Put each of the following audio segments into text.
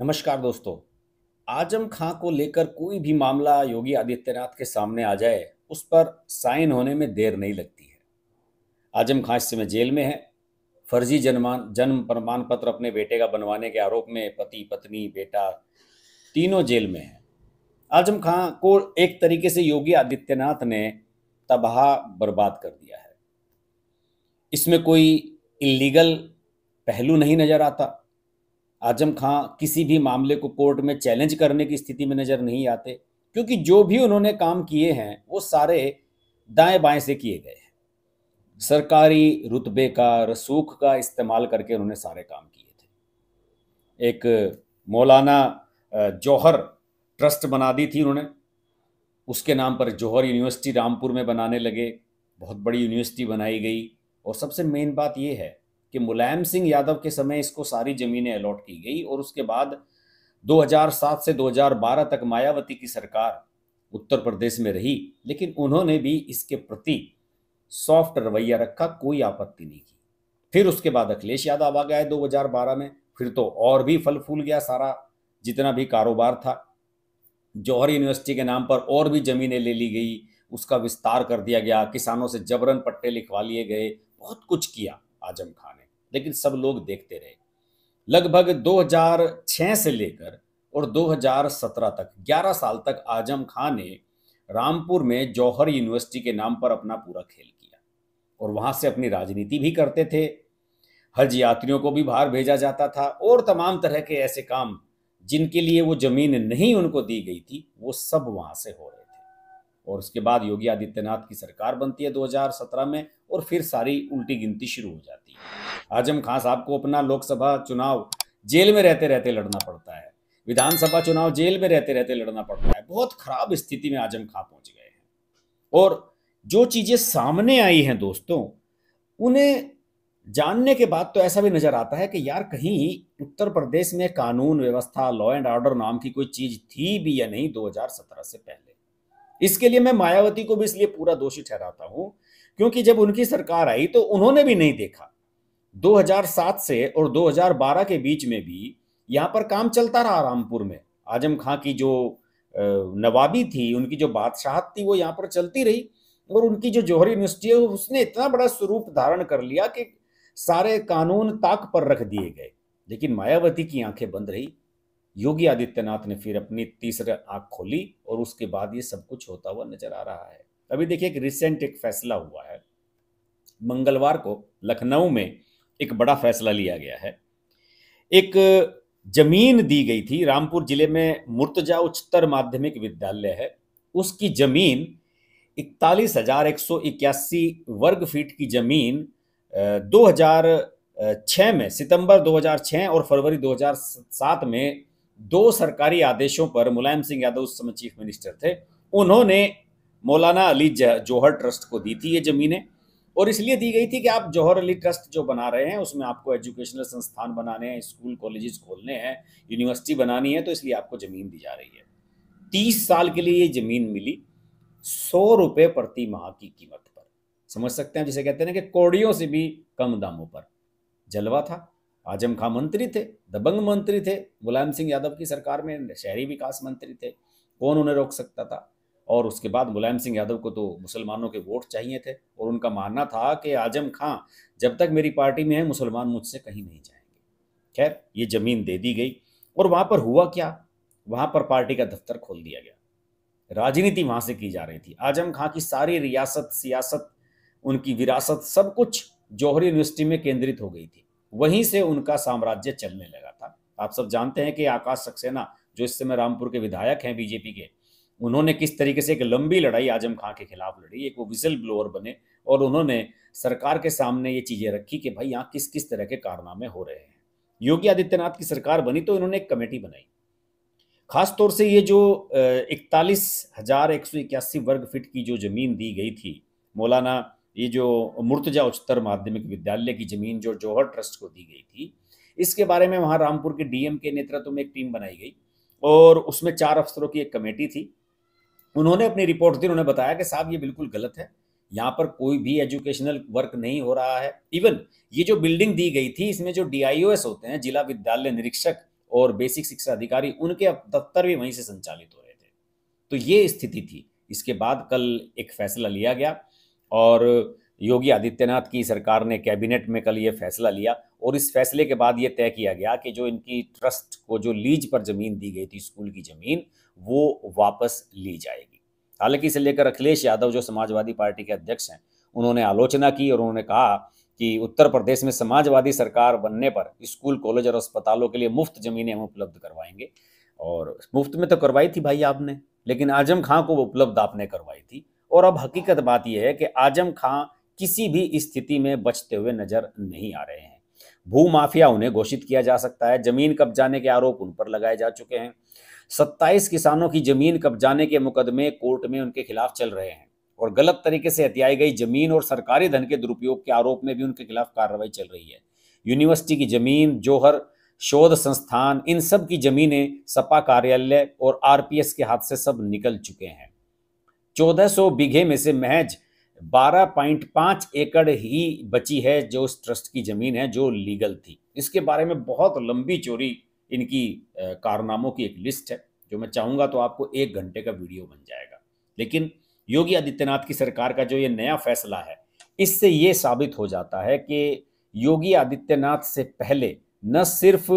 नमस्कार दोस्तों आजम खां को लेकर कोई भी मामला योगी आदित्यनाथ के सामने आ जाए उस पर साइन होने में देर नहीं लगती है आजम खां इस समय जेल में है फर्जी जनमान जन्म प्रमाण पत्र अपने बेटे का बनवाने के आरोप में पति पत्नी बेटा तीनों जेल में है आजम खां को एक तरीके से योगी आदित्यनाथ ने तबाह बर्बाद कर दिया है इसमें कोई इलीगल पहलू नहीं नज़र आता आजम खां किसी भी मामले को कोर्ट में चैलेंज करने की स्थिति में नज़र नहीं आते क्योंकि जो भी उन्होंने काम किए हैं वो सारे दाएं बाएं से किए गए हैं सरकारी रुतबे का रसूख का इस्तेमाल करके उन्होंने सारे काम किए थे एक मौलाना जौहर ट्रस्ट बना दी थी उन्होंने उसके नाम पर जौहर यूनिवर्सिटी रामपुर में बनाने लगे बहुत बड़ी यूनिवर्सिटी बनाई गई और सबसे मेन बात यह है कि मुलायम सिंह यादव के समय इसको सारी ज़मीनें अलॉट की गई और उसके बाद 2007 से 2012 तक मायावती की सरकार उत्तर प्रदेश में रही लेकिन उन्होंने भी इसके प्रति सॉफ्ट रवैया रखा कोई आपत्ति नहीं की फिर उसके बाद अखिलेश यादव आ गए दो में फिर तो और भी फल फूल गया सारा जितना भी कारोबार था जौहर यूनिवर्सिटी के नाम पर और भी ज़मीनें ले ली गई उसका विस्तार कर दिया गया किसानों से जबरन पट्टे लिखवा लिए गए बहुत कुछ किया आजम खान है लेकिन सब लोग देखते रहे लगभग 2006 से लेकर और 2017 तक 11 साल तक आजम खान ने रामपुर में जौहर यूनिवर्सिटी के नाम पर अपना पूरा खेल किया और वहां से अपनी राजनीति भी करते थे हज यात्रियों को भी बाहर भेजा जाता था और तमाम तरह के ऐसे काम जिनके लिए वो जमीन नहीं उनको दी गई थी वो सब वहां से हो रहे और उसके बाद योगी आदित्यनाथ की सरकार बनती है 2017 में और फिर सारी उल्टी गिनती शुरू हो जाती है आजम खान साहब को अपना लोकसभा चुनाव जेल में रहते रहते लड़ना पड़ता है विधानसभा चुनाव जेल में रहते रहते लड़ना पड़ता है बहुत खराब स्थिति में आजम खां पहुंच गए हैं और जो चीजें सामने आई हैं दोस्तों उन्हें जानने के बाद तो ऐसा भी नजर आता है कि यार कहीं उत्तर प्रदेश में कानून व्यवस्था लॉ एंड ऑर्डर नाम की कोई चीज थी भी या नहीं 2017 से पहले इसके लिए मैं मायावती को भी इसलिए पूरा दोषी ठहराता हूं क्योंकि जब उनकी सरकार आई तो उन्होंने भी नहीं देखा 2007 से और 2012 के बीच में भी यहाँ पर काम चलता रहा रामपुर में आजम खां की जो नवाबी थी उनकी जो बादशाहत थी वो यहाँ पर चलती रही और उनकी जो जौहरी यूनिवर्सिटी है उसने इतना बड़ा स्वरूप धारण कर लिया कि सारे कानून ताक पर रख दिए गए लेकिन मायावती की आंखें बंद रही योगी आदित्यनाथ ने फिर अपनी तीसरे आंख खोली और उसके बाद ये सब कुछ होता हुआ नजर आ रहा है अभी देखिए एक रिसेंट एक फैसला हुआ है मंगलवार को लखनऊ में एक बड़ा फैसला लिया गया है एक जमीन दी गई थी रामपुर जिले में मुर्तजा उच्चतर माध्यमिक विद्यालय है उसकी जमीन इकतालीस हजार एक सौ इक्यासी वर्ग फीट की जमीन दो हजार में सितंबर 2006 और फरवरी 2007 में दो सरकारी आदेशों पर मुलायम सिंह यादव उस समय चीफ मिनिस्टर थे उन्होंने मौलाना अली जौहर ट्रस्ट को दी थी ये ज़मीनें और इसलिए दी गई थी कि आप जौहर अली ट्रस्ट जो बना रहे हैं उसमें आपको एजुकेशनल संस्थान बनाने हैं स्कूल कॉलेजेस खोलने हैं यूनिवर्सिटी बनानी है तो इसलिए आपको ज़मीन दी जा रही है तीस साल के लिए ये ज़मीन मिली सौ रुपये प्रति माह की कीमत पर समझ सकते हैं जिसे कहते हैं ना कि कौड़ियों से भी कम दामों पर जलवा था आजम खां मंत्री थे दबंग मंत्री थे मुलायम सिंह यादव की सरकार में शहरी विकास मंत्री थे कौन उन्हें रोक सकता था और उसके बाद मुलायम सिंह यादव को तो मुसलमानों के वोट चाहिए थे और उनका मानना था कि आजम खां जब तक मेरी पार्टी में है मुसलमान मुझसे कहीं नहीं जाएंगे खैर ये ज़मीन दे दी गई और वहाँ पर हुआ क्या वहाँ पर पार्टी का दफ्तर खोल दिया गया राजनीति वहाँ से की जा रही थी आजम खां की सारी रियासत सियासत उनकी विरासत सब कुछ जौहरी यूनिवर्सिटी में केंद्रित हो गई थी वहीं से उनका साम्राज्य चलने लगा था आप सब जानते हैं कि आकाश सक्सेना जो इस समय रामपुर के विधायक हैं बीजेपी के उन्होंने किस तरीके से एक लंबी लड़ाई आजम खां के खिलाफ लड़ी एक वो विजल ब्लोअर बने और उन्होंने सरकार के सामने ये चीज़ें रखी कि भाई यहाँ किस किस तरह के कारनामे हो रहे हैं योगी आदित्यनाथ की सरकार बनी तो इन्होंने एक कमेटी बनाई खास तौर से ये जो इकतालीस हजार एक सौ इक्यासी वर्ग फिट की जो जमीन दी गई थी मौलाना ये जो मुर्तजा उच्चतर माध्यमिक विद्यालय की ज़मीन जो जौहर ट्रस्ट को दी गई थी इसके बारे में वहाँ रामपुर के डीएम के नेतृत्व में एक टीम बनाई गई और उसमें चार अफसरों की एक कमेटी थी उन्होंने अपनी रिपोर्ट दी उन्होंने बताया कि साहब ये बिल्कुल गलत है यहाँ पर कोई भी एजुकेशनल वर्क नहीं हो रहा है इवन ये जो बिल्डिंग दी गई थी इसमें जो डी होते हैं जिला विद्यालय निरीक्षक और बेसिक शिक्षा अधिकारी उनके दफ्तर भी वहीं से संचालित हो रहे थे तो ये स्थिति थी इसके बाद कल एक फैसला लिया गया और योगी आदित्यनाथ की सरकार ने कैबिनेट में कल ये फैसला लिया और इस फैसले के बाद ये तय किया गया कि जो इनकी ट्रस्ट को जो लीज पर ज़मीन दी गई थी स्कूल की ज़मीन वो वापस ली जाएगी हालांकि इसे लेकर अखिलेश यादव जो समाजवादी पार्टी के अध्यक्ष हैं उन्होंने आलोचना की और उन्होंने कहा कि उत्तर प्रदेश में समाजवादी सरकार बनने पर स्कूल कॉलेज और अस्पतालों के लिए मुफ्त ज़मीनें हम उपलब्ध करवाएंगे और मुफ्त में तो करवाई थी भाई आपने लेकिन आजम खां को उपलब्ध आपने करवाई थी और अब हकीकत बात यह है कि आजम खां किसी भी स्थिति में बचते हुए नजर नहीं आ रहे हैं भू माफिया उन्हें घोषित किया जा सकता है जमीन कब्जाने के आरोप उन पर लगाए जा चुके हैं 27 किसानों की जमीन कब्जाने के मुकदमे कोर्ट में उनके खिलाफ चल रहे हैं और गलत तरीके से हत्याई गई जमीन और सरकारी धन के दुरुपयोग के आरोप में भी उनके खिलाफ कार्रवाई चल रही है यूनिवर्सिटी की जमीन जोहर शोध संस्थान इन सब की जमीनें सपा कार्यालय और आरपीएस के हाथ से सब निकल चुके हैं 1400 बीघे में से महज 12.5 एकड़ ही बची है जो उस ट्रस्ट की जमीन है जो लीगल थी इसके बारे में बहुत लंबी चोरी इनकी कारनामों की एक लिस्ट है जो मैं चाहूंगा तो आपको एक घंटे का वीडियो बन जाएगा लेकिन योगी आदित्यनाथ की सरकार का जो ये नया फैसला है इससे ये साबित हो जाता है कि योगी आदित्यनाथ से पहले न सिर्फ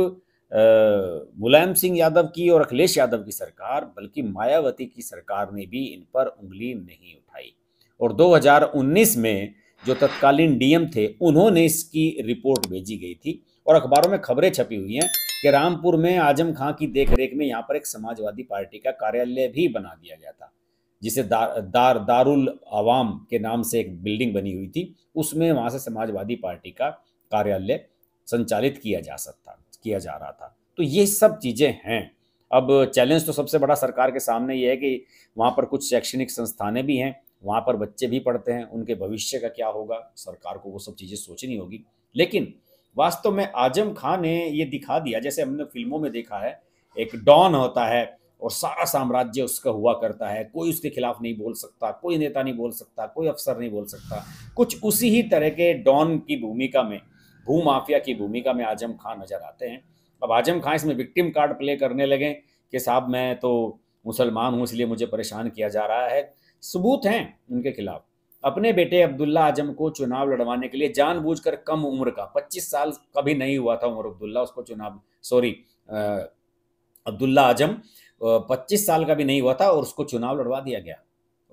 मुलायम सिंह यादव की और अखिलेश यादव की सरकार बल्कि मायावती की सरकार ने भी इन पर उंगली नहीं उठाई और 2019 में जो तत्कालीन डीएम थे उन्होंने इसकी रिपोर्ट भेजी गई थी और अखबारों में खबरें छपी हुई हैं कि रामपुर में आजम खां की देखरेख में यहाँ पर एक समाजवादी पार्टी का कार्यालय भी बना दिया गया था जिसे दार, दार दारुल आवाम के नाम से एक बिल्डिंग बनी हुई थी उसमें वहाँ से समाजवादी पार्टी का कार्यालय संचालित किया जा सकता किया जा रहा था तो ये सब चीज़ें हैं अब चैलेंज तो सबसे बड़ा सरकार के सामने ये है कि वहाँ पर कुछ शैक्षणिक संस्थानें भी हैं वहाँ पर बच्चे भी पढ़ते हैं उनके भविष्य का क्या होगा सरकार को वो सब चीज़ें सोचनी होगी लेकिन वास्तव में आजम खान ने ये दिखा दिया जैसे हमने फिल्मों में देखा है एक डॉन होता है और सारा साम्राज्य उसका हुआ करता है कोई उसके खिलाफ नहीं बोल सकता कोई नेता नहीं बोल सकता कोई अफसर नहीं बोल सकता कुछ उसी ही तरह के डॉन की भूमिका में भूमाफिया की भूमिका में आजम खान नजर आते हैं अब आजम खान इसमें विक्टिम कार्ड प्ले करने लगे कि साहब मैं तो मुसलमान हूँ इसलिए मुझे परेशान किया जा रहा है सबूत हैं उनके खिलाफ अपने बेटे अब्दुल्ला आजम को चुनाव लड़वाने के लिए जानबूझकर कम उम्र का 25 साल कभी नहीं हुआ था उमर अब्दुल्ला उसको चुनाव सॉरी अब्दुल्ला आजम 25 साल का भी नहीं हुआ था और उसको चुनाव लड़वा दिया गया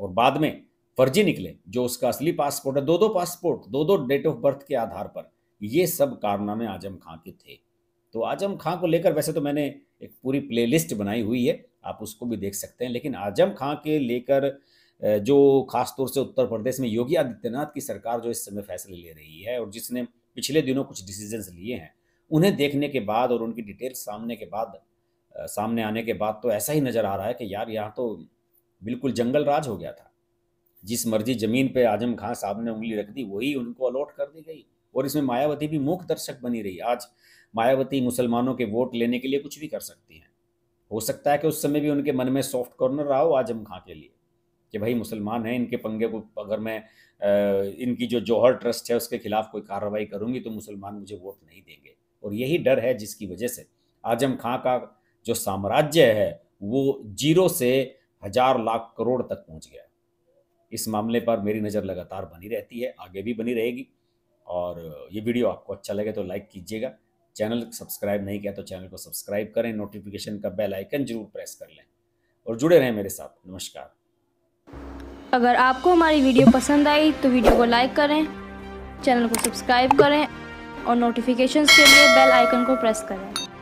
और बाद में फर्जी निकले जो उसका असली पासपोर्ट है दो दो पासपोर्ट दो दो डेट ऑफ बर्थ के आधार पर ये सब कारनामे आजम खां के थे तो आजम खां को लेकर वैसे तो मैंने एक पूरी प्लेलिस्ट बनाई हुई है आप उसको भी देख सकते हैं लेकिन आजम खां के लेकर जो खास तौर से उत्तर प्रदेश में योगी आदित्यनाथ की सरकार जो इस समय फैसले ले रही है और जिसने पिछले दिनों कुछ डिसीजंस लिए हैं उन्हें देखने के बाद और उनकी डिटेल सामने के बाद सामने आने के बाद तो ऐसा ही नज़र आ रहा है कि यार यहाँ तो बिल्कुल जंगल राज हो गया था जिस मर्जी ज़मीन पे आजम खां साहब ने उंगली रख दी वही उनको अलॉट कर दी गई और इसमें मायावती भी मूक दर्शक बनी रही आज मायावती मुसलमानों के वोट लेने के लिए कुछ भी कर सकती हैं हो सकता है कि उस समय भी उनके मन में सॉफ्ट कॉर्नर रहा हो आजम खां के लिए कि भाई मुसलमान हैं इनके पंगे को अगर मैं इनकी जो जौहर ट्रस्ट है उसके खिलाफ कोई कार्रवाई करूंगी तो मुसलमान मुझे वोट नहीं देंगे और यही डर है जिसकी वजह से आजम खां का जो साम्राज्य है वो जीरो से हजार लाख करोड़ तक पहुंच गया इस मामले पर मेरी नज़र लगातार बनी रहती है आगे भी बनी रहेगी और ये वीडियो आपको अच्छा लगे तो लाइक कीजिएगा चैनल सब्सक्राइब नहीं किया तो चैनल को सब्सक्राइब करें नोटिफिकेशन का बेल आइकन जरूर प्रेस कर लें और जुड़े रहें मेरे साथ नमस्कार अगर आपको हमारी वीडियो पसंद आई तो वीडियो को लाइक करें चैनल को सब्सक्राइब करें और नोटिफिकेशन के लिए बेल आइकन को प्रेस करें